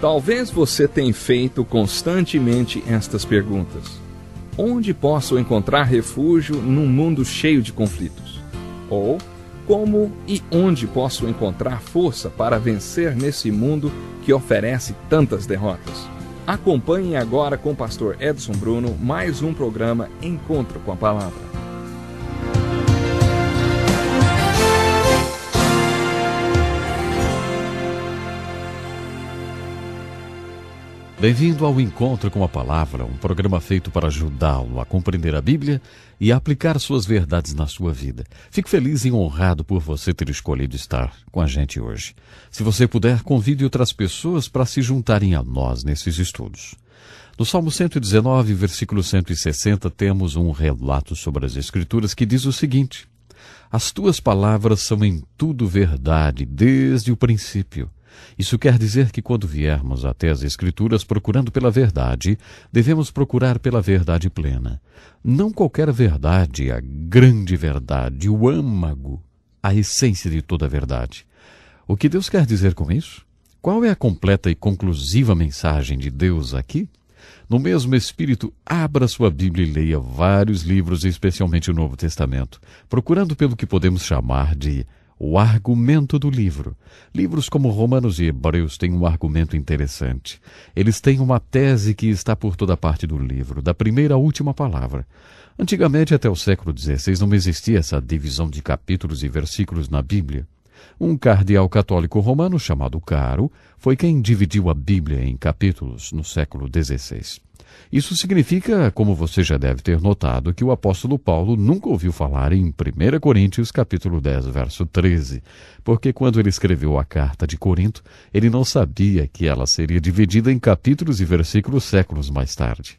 Talvez você tenha feito constantemente estas perguntas: Onde posso encontrar refúgio num mundo cheio de conflitos? Ou como e onde posso encontrar força para vencer nesse mundo que oferece tantas derrotas? Acompanhe agora com o pastor Edson Bruno mais um programa Encontro com a Palavra. Bem-vindo ao Encontro com a Palavra, um programa feito para ajudá-lo a compreender a Bíblia e a aplicar suas verdades na sua vida. Fico feliz e honrado por você ter escolhido estar com a gente hoje. Se você puder, convide outras pessoas para se juntarem a nós nesses estudos. No Salmo 119, versículo 160, temos um relato sobre as Escrituras que diz o seguinte: As tuas palavras são em tudo verdade desde o princípio isso quer dizer que quando viermos até as Escrituras procurando pela verdade, devemos procurar pela verdade plena. Não qualquer verdade, a grande verdade, o âmago, a essência de toda a verdade. O que Deus quer dizer com isso? Qual é a completa e conclusiva mensagem de Deus aqui? No mesmo espírito, abra sua Bíblia e leia vários livros, especialmente o Novo Testamento, procurando pelo que podemos chamar de o argumento do livro. Livros como Romanos e Hebreus têm um argumento interessante. Eles têm uma tese que está por toda parte do livro, da primeira à última palavra. Antigamente, até o século XVI, não existia essa divisão de capítulos e versículos na Bíblia. Um cardeal católico romano chamado Caro foi quem dividiu a Bíblia em capítulos no século XVI. Isso significa, como você já deve ter notado, que o apóstolo Paulo nunca ouviu falar em 1 Coríntios capítulo 10, verso 13, porque quando ele escreveu a carta de Corinto, ele não sabia que ela seria dividida em capítulos e versículos séculos mais tarde.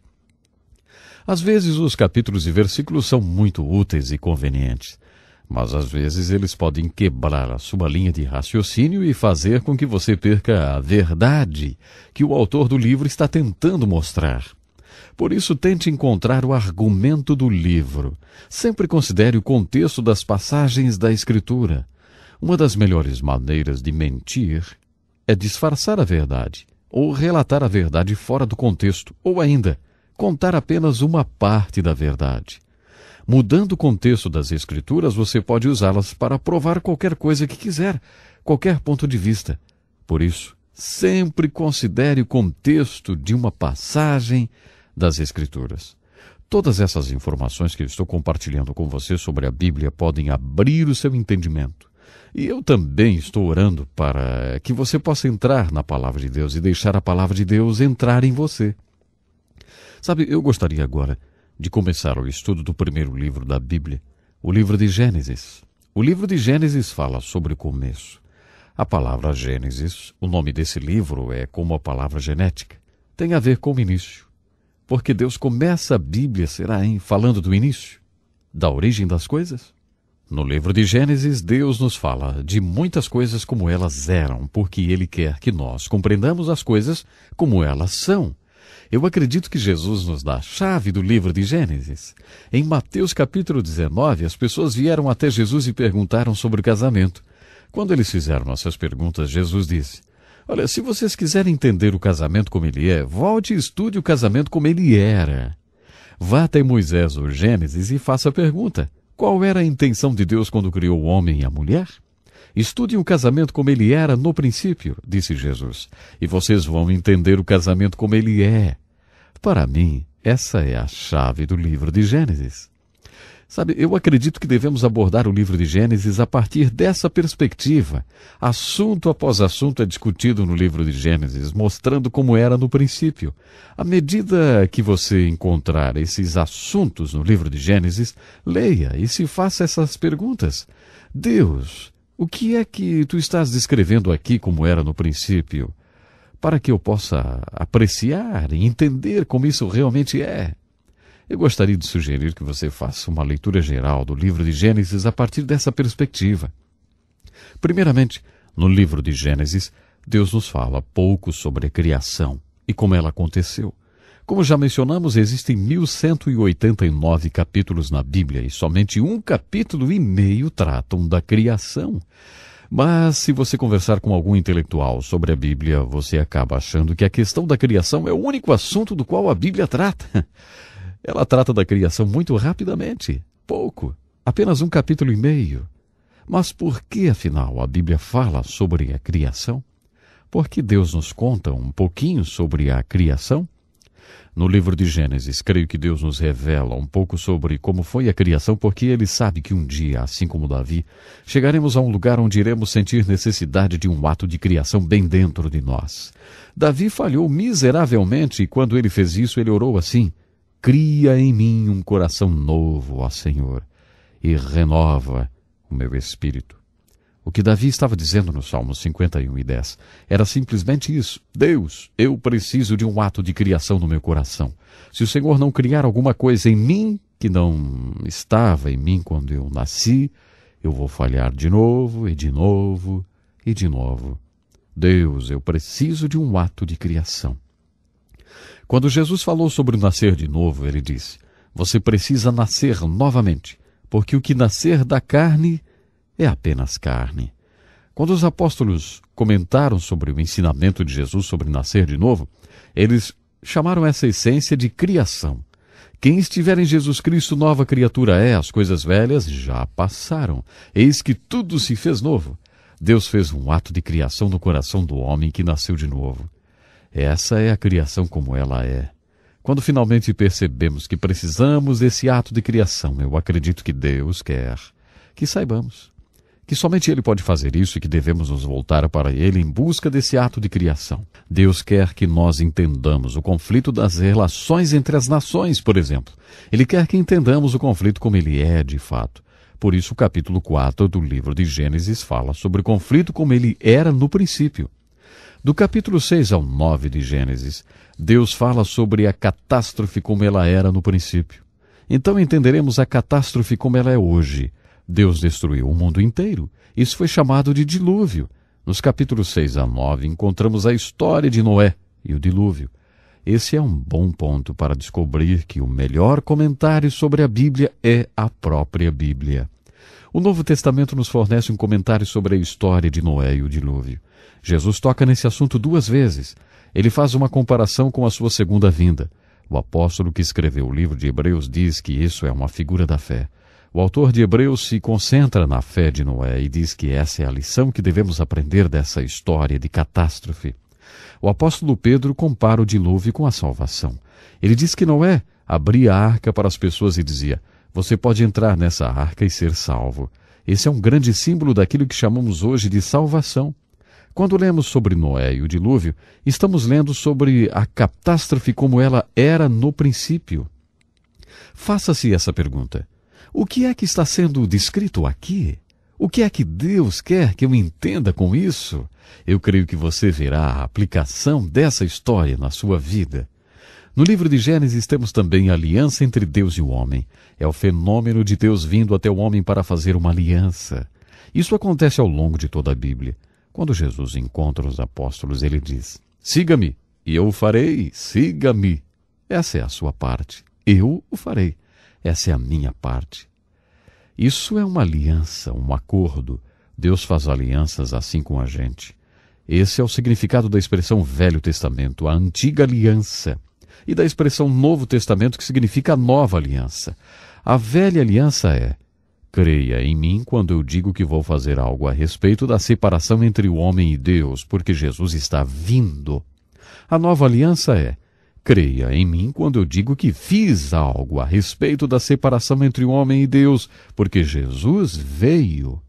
Às vezes, os capítulos e versículos são muito úteis e convenientes. Mas às vezes eles podem quebrar a sua linha de raciocínio e fazer com que você perca a verdade que o autor do livro está tentando mostrar. Por isso, tente encontrar o argumento do livro. Sempre considere o contexto das passagens da Escritura. Uma das melhores maneiras de mentir é disfarçar a verdade, ou relatar a verdade fora do contexto, ou ainda, contar apenas uma parte da verdade. Mudando o contexto das escrituras, você pode usá-las para provar qualquer coisa que quiser, qualquer ponto de vista. Por isso, sempre considere o contexto de uma passagem das escrituras. Todas essas informações que eu estou compartilhando com você sobre a Bíblia podem abrir o seu entendimento. E eu também estou orando para que você possa entrar na palavra de Deus e deixar a palavra de Deus entrar em você. Sabe, eu gostaria agora de começar o estudo do primeiro livro da Bíblia, o livro de Gênesis. O livro de Gênesis fala sobre o começo. A palavra Gênesis, o nome desse livro é como a palavra genética, tem a ver com o início. Porque Deus começa a Bíblia, será em falando do início, da origem das coisas? No livro de Gênesis, Deus nos fala de muitas coisas como elas eram, porque Ele quer que nós compreendamos as coisas como elas são. Eu acredito que Jesus nos dá a chave do livro de Gênesis. Em Mateus capítulo 19, as pessoas vieram até Jesus e perguntaram sobre o casamento. Quando eles fizeram essas perguntas, Jesus disse: Olha, se vocês quiserem entender o casamento como ele é, volte e estude o casamento como ele era. Vá até Moisés ou Gênesis e faça a pergunta: qual era a intenção de Deus quando criou o homem e a mulher? Estudem o casamento como ele era no princípio, disse Jesus, e vocês vão entender o casamento como ele é. Para mim, essa é a chave do livro de Gênesis. Sabe, eu acredito que devemos abordar o livro de Gênesis a partir dessa perspectiva. Assunto após assunto é discutido no livro de Gênesis, mostrando como era no princípio. À medida que você encontrar esses assuntos no livro de Gênesis, leia e se faça essas perguntas. Deus, o que é que tu estás descrevendo aqui como era no princípio? para que eu possa apreciar e entender como isso realmente é. Eu gostaria de sugerir que você faça uma leitura geral do livro de Gênesis a partir dessa perspectiva. Primeiramente, no livro de Gênesis, Deus nos fala pouco sobre a criação e como ela aconteceu. Como já mencionamos, existem 1189 capítulos na Bíblia e somente um capítulo e meio tratam da criação. Mas se você conversar com algum intelectual sobre a Bíblia, você acaba achando que a questão da criação é o único assunto do qual a Bíblia trata. Ela trata da criação muito rapidamente, pouco, apenas um capítulo e meio. Mas por que, afinal, a Bíblia fala sobre a criação? Porque Deus nos conta um pouquinho sobre a criação no livro de Gênesis, creio que Deus nos revela um pouco sobre como foi a criação, porque ele sabe que um dia, assim como Davi, chegaremos a um lugar onde iremos sentir necessidade de um ato de criação bem dentro de nós. Davi falhou miseravelmente e quando ele fez isso, ele orou assim: Cria em mim um coração novo, ó Senhor, e renova o meu espírito. O que Davi estava dizendo no Salmo 51 e 10 era simplesmente isso. Deus, eu preciso de um ato de criação no meu coração. Se o Senhor não criar alguma coisa em mim que não estava em mim quando eu nasci, eu vou falhar de novo e de novo e de novo. Deus, eu preciso de um ato de criação. Quando Jesus falou sobre o nascer de novo, ele disse: Você precisa nascer novamente, porque o que nascer da carne é apenas carne. Quando os apóstolos comentaram sobre o ensinamento de Jesus sobre nascer de novo, eles chamaram essa essência de criação. Quem estiver em Jesus Cristo, nova criatura é, as coisas velhas já passaram. Eis que tudo se fez novo. Deus fez um ato de criação no coração do homem que nasceu de novo. Essa é a criação como ela é. Quando finalmente percebemos que precisamos desse ato de criação, eu acredito que Deus quer que saibamos que somente Ele pode fazer isso e que devemos nos voltar para Ele em busca desse ato de criação. Deus quer que nós entendamos o conflito das relações entre as nações, por exemplo. Ele quer que entendamos o conflito como ele é de fato. Por isso, o capítulo 4 do livro de Gênesis fala sobre o conflito como ele era no princípio. Do capítulo 6 ao 9 de Gênesis, Deus fala sobre a catástrofe como ela era no princípio. Então entenderemos a catástrofe como ela é hoje, Deus destruiu o mundo inteiro. Isso foi chamado de dilúvio. Nos capítulos 6 a 9 encontramos a história de Noé e o dilúvio. Esse é um bom ponto para descobrir que o melhor comentário sobre a Bíblia é a própria Bíblia. O Novo Testamento nos fornece um comentário sobre a história de Noé e o dilúvio. Jesus toca nesse assunto duas vezes. Ele faz uma comparação com a sua segunda vinda. O apóstolo que escreveu o livro de Hebreus diz que isso é uma figura da fé. O autor de Hebreus se concentra na fé de Noé e diz que essa é a lição que devemos aprender dessa história de catástrofe. O apóstolo Pedro compara o dilúvio com a salvação. Ele diz que Noé abria a arca para as pessoas e dizia: Você pode entrar nessa arca e ser salvo. Esse é um grande símbolo daquilo que chamamos hoje de salvação. Quando lemos sobre Noé e o dilúvio, estamos lendo sobre a catástrofe como ela era no princípio. Faça-se essa pergunta: o que é que está sendo descrito aqui? O que é que Deus quer que eu entenda com isso? Eu creio que você verá a aplicação dessa história na sua vida. No livro de Gênesis temos também a aliança entre Deus e o homem. É o fenômeno de Deus vindo até o homem para fazer uma aliança. Isso acontece ao longo de toda a Bíblia. Quando Jesus encontra os apóstolos, ele diz: Siga-me, e eu o farei, siga-me. Essa é a sua parte. Eu o farei. Essa é a minha parte. Isso é uma aliança, um acordo. Deus faz alianças assim com a gente. Esse é o significado da expressão Velho Testamento, a antiga aliança, e da expressão Novo Testamento, que significa a nova aliança. A velha aliança é: creia em mim quando eu digo que vou fazer algo a respeito da separação entre o homem e Deus, porque Jesus está vindo. A nova aliança é: Creia em mim quando eu digo que fiz algo a respeito da separação entre o homem e Deus, porque Jesus veio.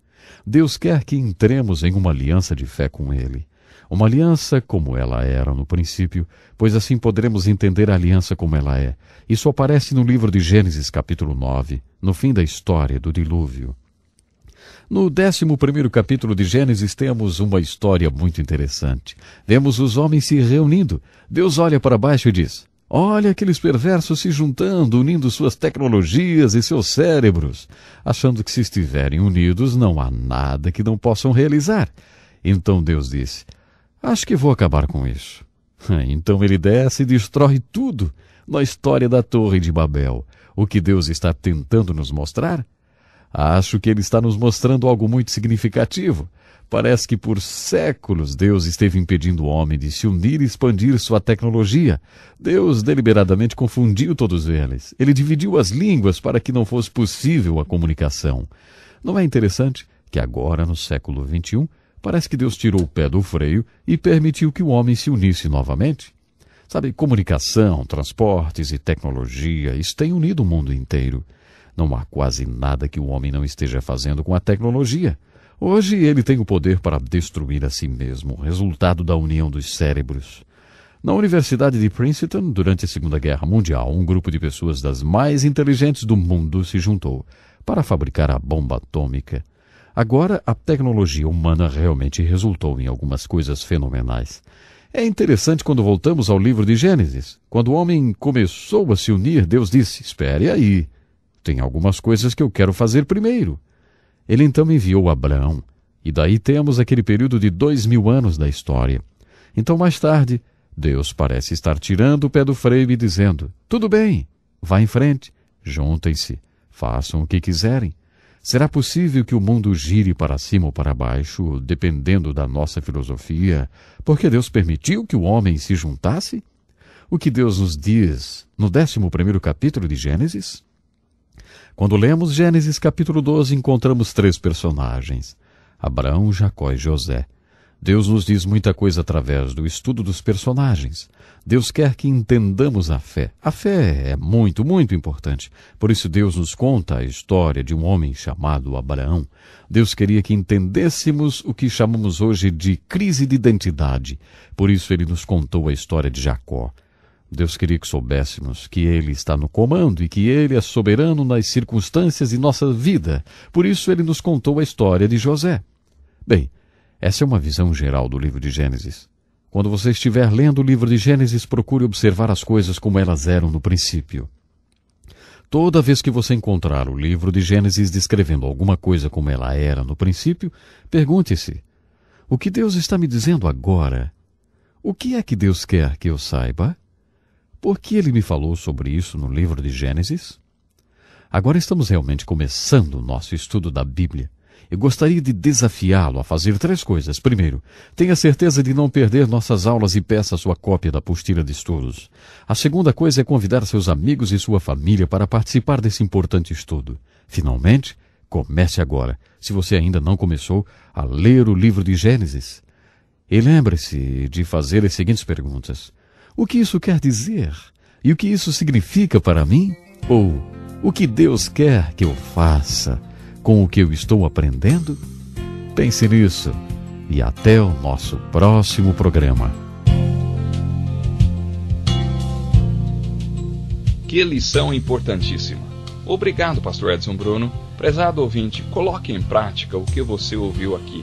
Deus quer que entremos em uma aliança de fé com Ele. Uma aliança como ela era no princípio, pois assim poderemos entender a aliança como ela é. Isso aparece no livro de Gênesis, capítulo 9, no fim da história do dilúvio. No 11 capítulo de Gênesis temos uma história muito interessante. Vemos os homens se reunindo. Deus olha para baixo e diz: Olha aqueles perversos se juntando, unindo suas tecnologias e seus cérebros, achando que se estiverem unidos não há nada que não possam realizar. Então Deus disse: Acho que vou acabar com isso. Então ele desce e destrói tudo na história da Torre de Babel. O que Deus está tentando nos mostrar Acho que ele está nos mostrando algo muito significativo. Parece que por séculos Deus esteve impedindo o homem de se unir e expandir sua tecnologia. Deus deliberadamente confundiu todos eles. Ele dividiu as línguas para que não fosse possível a comunicação. Não é interessante que agora, no século XXI, parece que Deus tirou o pé do freio e permitiu que o homem se unisse novamente? Sabe, comunicação, transportes e tecnologia, isso tem unido o mundo inteiro. Não há quase nada que o homem não esteja fazendo com a tecnologia. Hoje ele tem o poder para destruir a si mesmo, resultado da união dos cérebros. Na Universidade de Princeton, durante a Segunda Guerra Mundial, um grupo de pessoas das mais inteligentes do mundo se juntou para fabricar a bomba atômica. Agora, a tecnologia humana realmente resultou em algumas coisas fenomenais. É interessante quando voltamos ao livro de Gênesis. Quando o homem começou a se unir, Deus disse: Espere aí, tem algumas coisas que eu quero fazer primeiro. Ele então enviou Abraão, e daí temos aquele período de dois mil anos da história. Então, mais tarde, Deus parece estar tirando o pé do freio e dizendo: Tudo bem, vá em frente, juntem-se, façam o que quiserem. Será possível que o mundo gire para cima ou para baixo, dependendo da nossa filosofia, porque Deus permitiu que o homem se juntasse? O que Deus nos diz no 11 primeiro capítulo de Gênesis? Quando lemos Gênesis capítulo 12, encontramos três personagens: Abraão, Jacó e José. Deus nos diz muita coisa através do estudo dos personagens. Deus quer que entendamos a fé. A fé é muito, muito importante. Por isso, Deus nos conta a história de um homem chamado Abraão. Deus queria que entendêssemos o que chamamos hoje de crise de identidade. Por isso, ele nos contou a história de Jacó. Deus queria que soubéssemos que Ele está no comando e que Ele é soberano nas circunstâncias de nossa vida. Por isso, Ele nos contou a história de José. Bem, essa é uma visão geral do livro de Gênesis. Quando você estiver lendo o livro de Gênesis, procure observar as coisas como elas eram no princípio. Toda vez que você encontrar o livro de Gênesis descrevendo alguma coisa como ela era no princípio, pergunte-se: o que Deus está me dizendo agora? O que é que Deus quer que eu saiba? Por que ele me falou sobre isso no livro de Gênesis? Agora estamos realmente começando o nosso estudo da Bíblia. Eu gostaria de desafiá-lo a fazer três coisas. Primeiro, tenha certeza de não perder nossas aulas e peça sua cópia da apostila de estudos. A segunda coisa é convidar seus amigos e sua família para participar desse importante estudo. Finalmente, comece agora, se você ainda não começou, a ler o livro de Gênesis. E lembre-se de fazer as seguintes perguntas o que isso quer dizer? E o que isso significa para mim? Ou o que Deus quer que eu faça com o que eu estou aprendendo? Pense nisso e até o nosso próximo programa. Que lição importantíssima! Obrigado, Pastor Edson Bruno. Prezado ouvinte, coloque em prática o que você ouviu aqui.